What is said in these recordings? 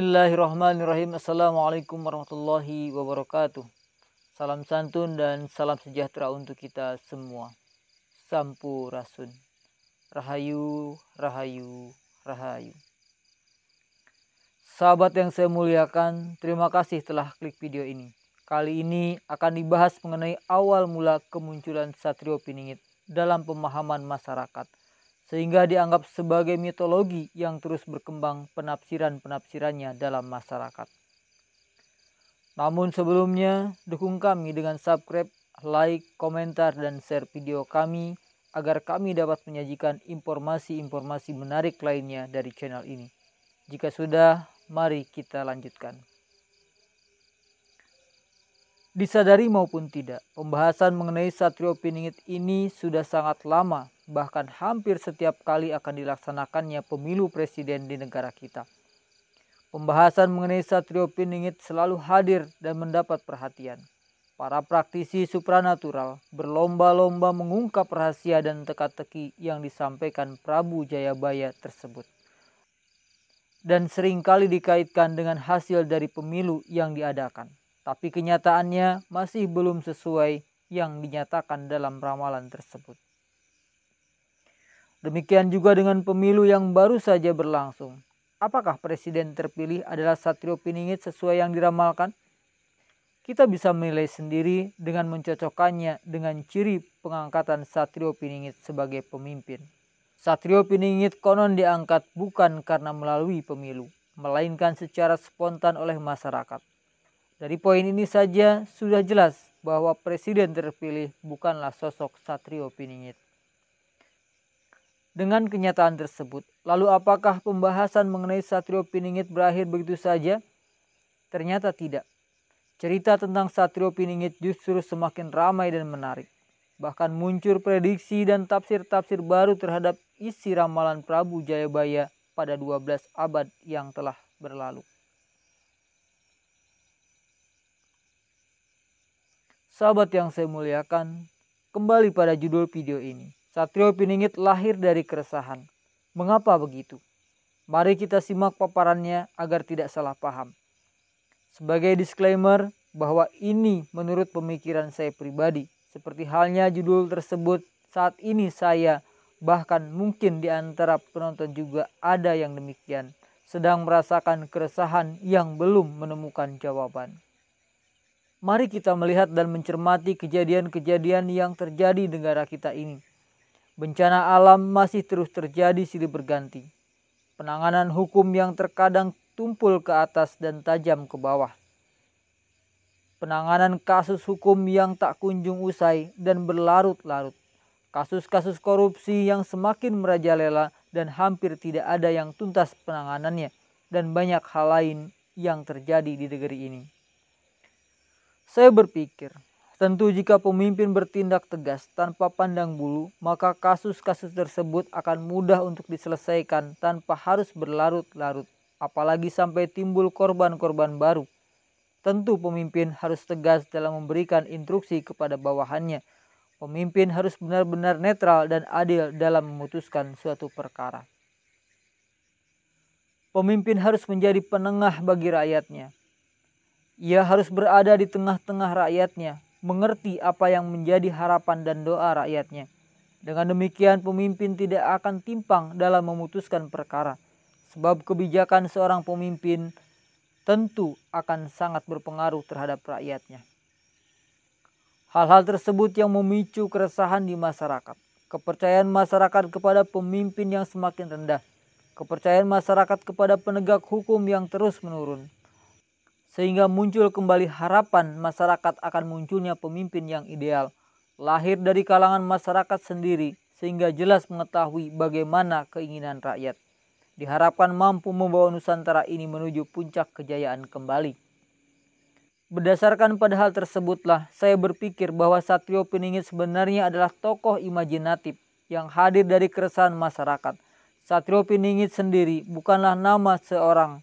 Bismillahirrahmanirrahim. Assalamualaikum warahmatullahi wabarakatuh. Salam santun dan salam sejahtera untuk kita semua. Rasun, Rahayu, rahayu, rahayu. Sahabat yang saya muliakan, terima kasih telah klik video ini. Kali ini akan dibahas mengenai awal mula kemunculan Satrio Piningit dalam pemahaman masyarakat – sehingga dianggap sebagai mitologi yang terus berkembang penafsiran-penafsirannya dalam masyarakat. Namun sebelumnya, dukung kami dengan subscribe, like, komentar, dan share video kami agar kami dapat menyajikan informasi-informasi menarik lainnya dari channel ini. Jika sudah, mari kita lanjutkan. Disadari maupun tidak, pembahasan mengenai Satrio Piningit ini sudah sangat lama bahkan hampir setiap kali akan dilaksanakannya pemilu presiden di negara kita. Pembahasan mengenai Satrio Piningit selalu hadir dan mendapat perhatian. Para praktisi supranatural berlomba-lomba mengungkap rahasia dan teka-teki yang disampaikan Prabu Jayabaya tersebut. Dan seringkali dikaitkan dengan hasil dari pemilu yang diadakan. Tapi kenyataannya masih belum sesuai yang dinyatakan dalam ramalan tersebut. Demikian juga dengan pemilu yang baru saja berlangsung. Apakah presiden terpilih adalah Satrio Piningit sesuai yang diramalkan? Kita bisa menilai sendiri dengan mencocokkannya dengan ciri pengangkatan Satrio Piningit sebagai pemimpin. Satrio Piningit konon diangkat bukan karena melalui pemilu, melainkan secara spontan oleh masyarakat. Dari poin ini saja sudah jelas bahwa presiden terpilih bukanlah sosok Satrio Piningit. Dengan kenyataan tersebut, lalu apakah pembahasan mengenai Satrio Piningit berakhir begitu saja? Ternyata tidak. Cerita tentang Satrio Piningit justru semakin ramai dan menarik. Bahkan muncul prediksi dan tafsir-tafsir baru terhadap isi ramalan Prabu Jayabaya pada 12 abad yang telah berlalu. Sahabat yang saya muliakan, kembali pada judul video ini. Satrio Piningit lahir dari keresahan. Mengapa begitu? Mari kita simak paparannya agar tidak salah paham. Sebagai disclaimer bahwa ini menurut pemikiran saya pribadi, seperti halnya judul tersebut saat ini saya bahkan mungkin di antara penonton juga ada yang demikian sedang merasakan keresahan yang belum menemukan jawaban. Mari kita melihat dan mencermati kejadian-kejadian yang terjadi di negara kita ini Bencana alam masih terus terjadi silih berganti. Penanganan hukum yang terkadang tumpul ke atas dan tajam ke bawah. Penanganan kasus hukum yang tak kunjung usai dan berlarut-larut. Kasus-kasus korupsi yang semakin merajalela dan hampir tidak ada yang tuntas penanganannya dan banyak hal lain yang terjadi di negeri ini. Saya berpikir, Tentu jika pemimpin bertindak tegas tanpa pandang bulu, maka kasus-kasus tersebut akan mudah untuk diselesaikan tanpa harus berlarut-larut, apalagi sampai timbul korban-korban baru. Tentu pemimpin harus tegas dalam memberikan instruksi kepada bawahannya. Pemimpin harus benar-benar netral dan adil dalam memutuskan suatu perkara. Pemimpin harus menjadi penengah bagi rakyatnya. Ia harus berada di tengah-tengah rakyatnya, mengerti apa yang menjadi harapan dan doa rakyatnya. Dengan demikian, pemimpin tidak akan timpang dalam memutuskan perkara, sebab kebijakan seorang pemimpin tentu akan sangat berpengaruh terhadap rakyatnya. Hal-hal tersebut yang memicu keresahan di masyarakat, kepercayaan masyarakat kepada pemimpin yang semakin rendah, kepercayaan masyarakat kepada penegak hukum yang terus menurun, sehingga muncul kembali harapan masyarakat akan munculnya pemimpin yang ideal, lahir dari kalangan masyarakat sendiri, sehingga jelas mengetahui bagaimana keinginan rakyat. Diharapkan mampu membawa Nusantara ini menuju puncak kejayaan kembali. Berdasarkan pada hal tersebutlah, saya berpikir bahwa Satrio Piningit sebenarnya adalah tokoh imajinatif yang hadir dari keresahan masyarakat. Satrio Piningit sendiri bukanlah nama seorang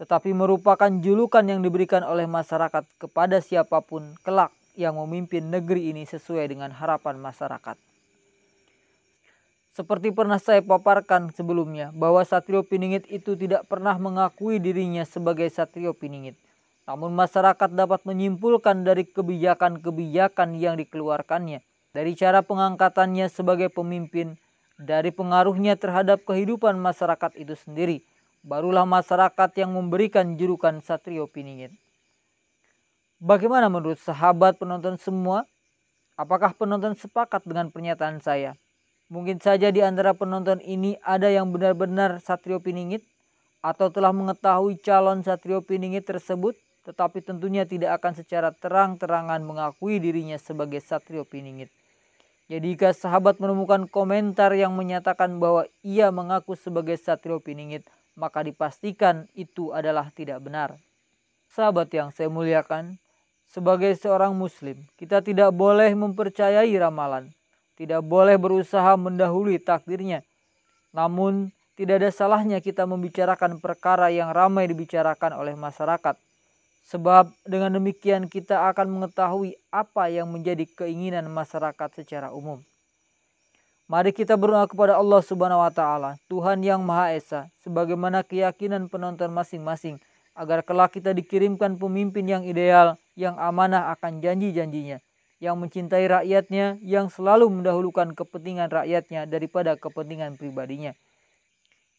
tetapi merupakan julukan yang diberikan oleh masyarakat kepada siapapun kelak yang memimpin negeri ini sesuai dengan harapan masyarakat. Seperti pernah saya paparkan sebelumnya, bahwa Satrio Piningit itu tidak pernah mengakui dirinya sebagai Satrio Piningit. Namun masyarakat dapat menyimpulkan dari kebijakan-kebijakan yang dikeluarkannya, dari cara pengangkatannya sebagai pemimpin, dari pengaruhnya terhadap kehidupan masyarakat itu sendiri – barulah masyarakat yang memberikan jurukan Satrio Piningit. Bagaimana menurut sahabat penonton semua? Apakah penonton sepakat dengan pernyataan saya? Mungkin saja di antara penonton ini ada yang benar-benar Satrio Piningit atau telah mengetahui calon Satrio Piningit tersebut tetapi tentunya tidak akan secara terang-terangan mengakui dirinya sebagai Satrio Piningit. Jadi jika sahabat menemukan komentar yang menyatakan bahwa ia mengaku sebagai Satrio Piningit, maka dipastikan itu adalah tidak benar. Sahabat yang saya muliakan, sebagai seorang muslim, kita tidak boleh mempercayai ramalan, tidak boleh berusaha mendahului takdirnya. Namun, tidak ada salahnya kita membicarakan perkara yang ramai dibicarakan oleh masyarakat. Sebab dengan demikian kita akan mengetahui apa yang menjadi keinginan masyarakat secara umum. Mari kita berdoa kepada Allah Subhanahu wa taala, Tuhan yang Maha Esa, sebagaimana keyakinan penonton masing-masing, agar kelak kita dikirimkan pemimpin yang ideal, yang amanah akan janji-janjinya, yang mencintai rakyatnya, yang selalu mendahulukan kepentingan rakyatnya daripada kepentingan pribadinya,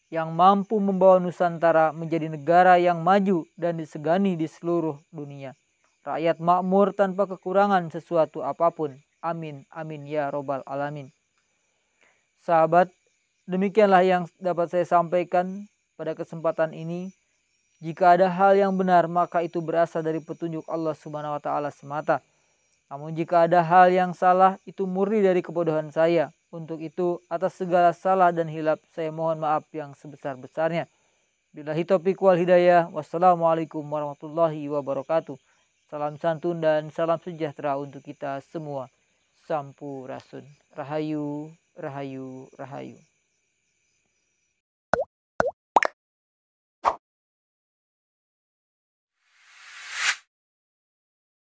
yang mampu membawa Nusantara menjadi negara yang maju dan disegani di seluruh dunia. Rakyat makmur tanpa kekurangan sesuatu apapun. Amin, amin ya robbal alamin. Sahabat, demikianlah yang dapat saya sampaikan pada kesempatan ini. Jika ada hal yang benar, maka itu berasal dari petunjuk Allah Subhanahu wa taala semata. Namun jika ada hal yang salah, itu murni dari kebodohan saya. Untuk itu, atas segala salah dan hilap, saya mohon maaf yang sebesar-besarnya. Bila taufiq wal hidayah, wassalamualaikum warahmatullahi wabarakatuh. Salam santun dan salam sejahtera untuk kita semua. Sampurasun. Rahayu. Rahayu, rahayu.